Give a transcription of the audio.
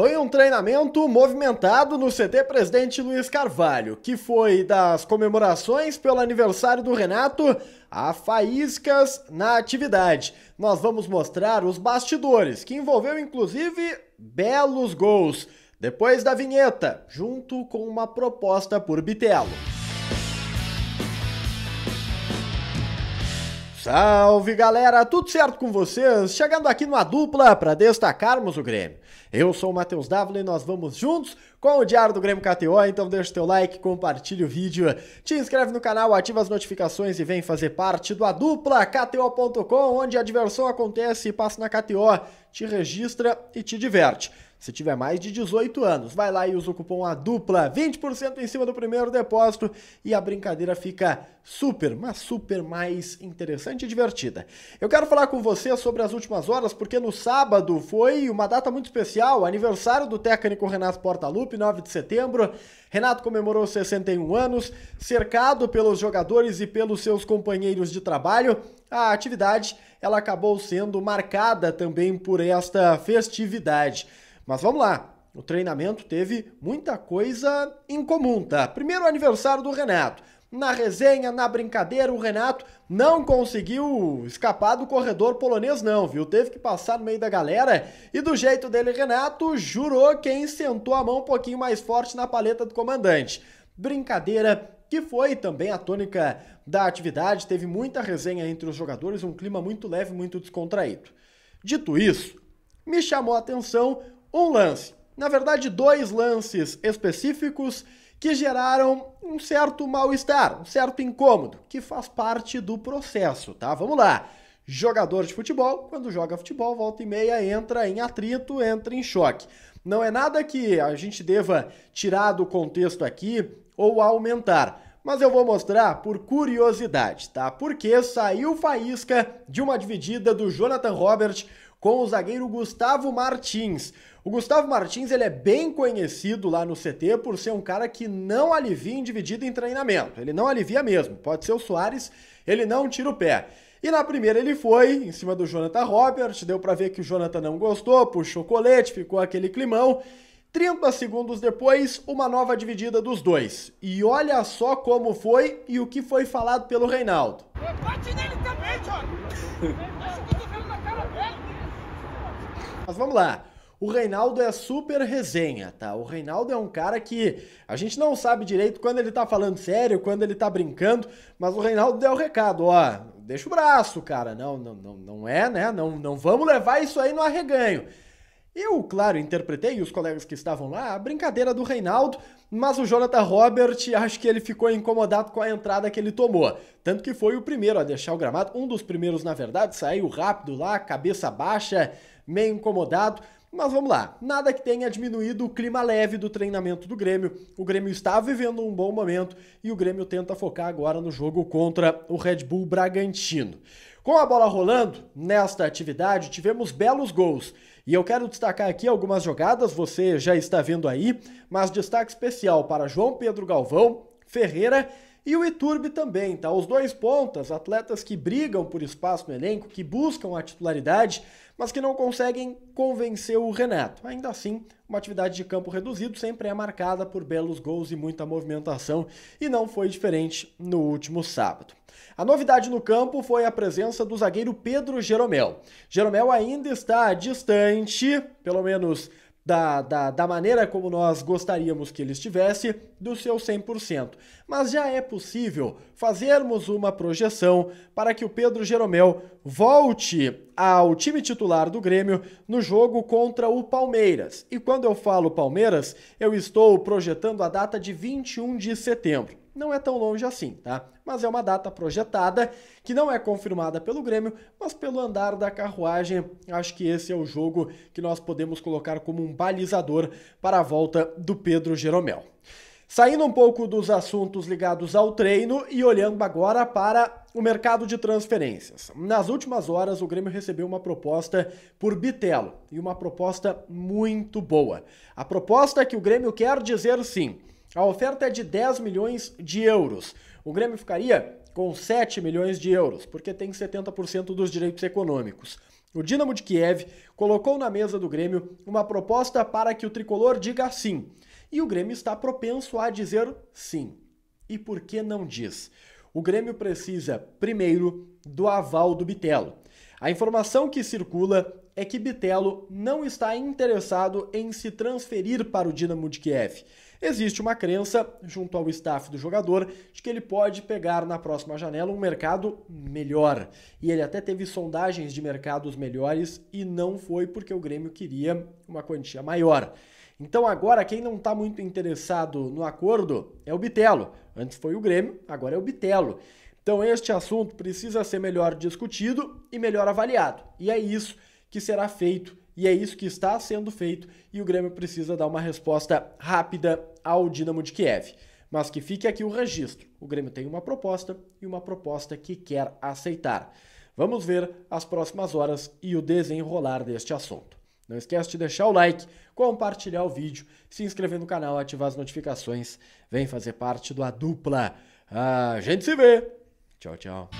Foi um treinamento movimentado no CT Presidente Luiz Carvalho, que foi das comemorações pelo aniversário do Renato a faíscas na atividade. Nós vamos mostrar os bastidores, que envolveu inclusive belos gols. Depois da vinheta, junto com uma proposta por Bitelo. Salve galera, tudo certo com vocês? Chegando aqui numa dupla para destacarmos o Grêmio. Eu sou o Matheus Dávila e nós vamos juntos com o Diário do Grêmio KTO, então deixa o teu like, compartilha o vídeo, te inscreve no canal, ativa as notificações e vem fazer parte do A Dupla KTO.com, onde a diversão acontece, passa na KTO, te registra e te diverte. Se tiver mais de 18 anos, vai lá e usa o cupom a dupla, 20% em cima do primeiro depósito e a brincadeira fica super, mas super mais interessante e divertida. Eu quero falar com você sobre as últimas horas, porque no sábado foi uma data muito especial, aniversário do técnico Renato Portaluppi, 9 de setembro. Renato comemorou 61 anos, cercado pelos jogadores e pelos seus companheiros de trabalho. A atividade ela acabou sendo marcada também por esta festividade. Mas vamos lá. O treinamento teve muita coisa em comum, tá? Primeiro aniversário do Renato. Na resenha, na brincadeira, o Renato não conseguiu escapar do corredor polonês, não, viu? Teve que passar no meio da galera. E do jeito dele, Renato jurou quem sentou a mão um pouquinho mais forte na paleta do comandante. Brincadeira, que foi também a tônica da atividade, teve muita resenha entre os jogadores, um clima muito leve, muito descontraído. Dito isso, me chamou a atenção um lance, na verdade, dois lances específicos que geraram um certo mal-estar, um certo incômodo, que faz parte do processo, tá? Vamos lá. Jogador de futebol, quando joga futebol, volta e meia entra em atrito, entra em choque. Não é nada que a gente deva tirar do contexto aqui ou aumentar mas eu vou mostrar por curiosidade, tá? Porque saiu faísca de uma dividida do Jonathan Robert com o zagueiro Gustavo Martins. O Gustavo Martins ele é bem conhecido lá no CT por ser um cara que não alivia em dividido em treinamento. Ele não alivia mesmo. Pode ser o Soares, ele não tira o pé. E na primeira ele foi, em cima do Jonathan Robert, deu para ver que o Jonathan não gostou, puxou colete, ficou aquele climão. 30 segundos depois, uma nova dividida dos dois. E olha só como foi e o que foi falado pelo Reinaldo. Bate nele também, Mas vamos lá. O Reinaldo é super resenha, tá? O Reinaldo é um cara que a gente não sabe direito quando ele tá falando sério, quando ele tá brincando, mas o Reinaldo deu é o recado, ó, deixa o braço, cara. Não, não, não, não é, né? Não, não vamos levar isso aí no arreganho. Eu, claro, interpretei e os colegas que estavam lá a brincadeira do Reinaldo, mas o Jonathan Robert acho que ele ficou incomodado com a entrada que ele tomou. Tanto que foi o primeiro a deixar o gramado, um dos primeiros, na verdade, saiu rápido lá, cabeça baixa, meio incomodado mas vamos lá, nada que tenha diminuído o clima leve do treinamento do Grêmio. O Grêmio está vivendo um bom momento e o Grêmio tenta focar agora no jogo contra o Red Bull Bragantino. Com a bola rolando, nesta atividade tivemos belos gols. E eu quero destacar aqui algumas jogadas, você já está vendo aí, mas destaque especial para João Pedro Galvão, Ferreira e e o Iturbe também, tá? Os dois pontas, atletas que brigam por espaço no elenco, que buscam a titularidade, mas que não conseguem convencer o Renato. Ainda assim, uma atividade de campo reduzido sempre é marcada por belos gols e muita movimentação, e não foi diferente no último sábado. A novidade no campo foi a presença do zagueiro Pedro Jeromel. Jeromel ainda está distante, pelo menos da, da, da maneira como nós gostaríamos que ele estivesse, do seu 100%. Mas já é possível fazermos uma projeção para que o Pedro Jeromel volte ao time titular do Grêmio no jogo contra o Palmeiras. E quando eu falo Palmeiras, eu estou projetando a data de 21 de setembro não é tão longe assim, tá? Mas é uma data projetada que não é confirmada pelo Grêmio, mas pelo andar da carruagem, acho que esse é o jogo que nós podemos colocar como um balizador para a volta do Pedro Jeromel. Saindo um pouco dos assuntos ligados ao treino e olhando agora para o mercado de transferências. Nas últimas horas, o Grêmio recebeu uma proposta por Bitelo e uma proposta muito boa. A proposta que o Grêmio quer dizer sim. A oferta é de 10 milhões de euros. O Grêmio ficaria com 7 milhões de euros, porque tem 70% dos direitos econômicos. O Dinamo de Kiev colocou na mesa do Grêmio uma proposta para que o tricolor diga sim. E o Grêmio está propenso a dizer sim. E por que não diz? O Grêmio precisa, primeiro, do aval do Bitelo. A informação que circula é que Bitelo não está interessado em se transferir para o Dinamo de Kiev. Existe uma crença, junto ao staff do jogador, de que ele pode pegar na próxima janela um mercado melhor. E ele até teve sondagens de mercados melhores e não foi porque o Grêmio queria uma quantia maior. Então agora quem não está muito interessado no acordo é o Bitelo. Antes foi o Grêmio, agora é o Bitelo. Então este assunto precisa ser melhor discutido e melhor avaliado. E é isso que será feito e é isso que está sendo feito e o Grêmio precisa dar uma resposta rápida ao Dinamo de Kiev. Mas que fique aqui o registro. O Grêmio tem uma proposta e uma proposta que quer aceitar. Vamos ver as próximas horas e o desenrolar deste assunto. Não esquece de deixar o like, compartilhar o vídeo, se inscrever no canal, ativar as notificações. Vem fazer parte do A Dupla. A gente se vê. Tchau, tchau.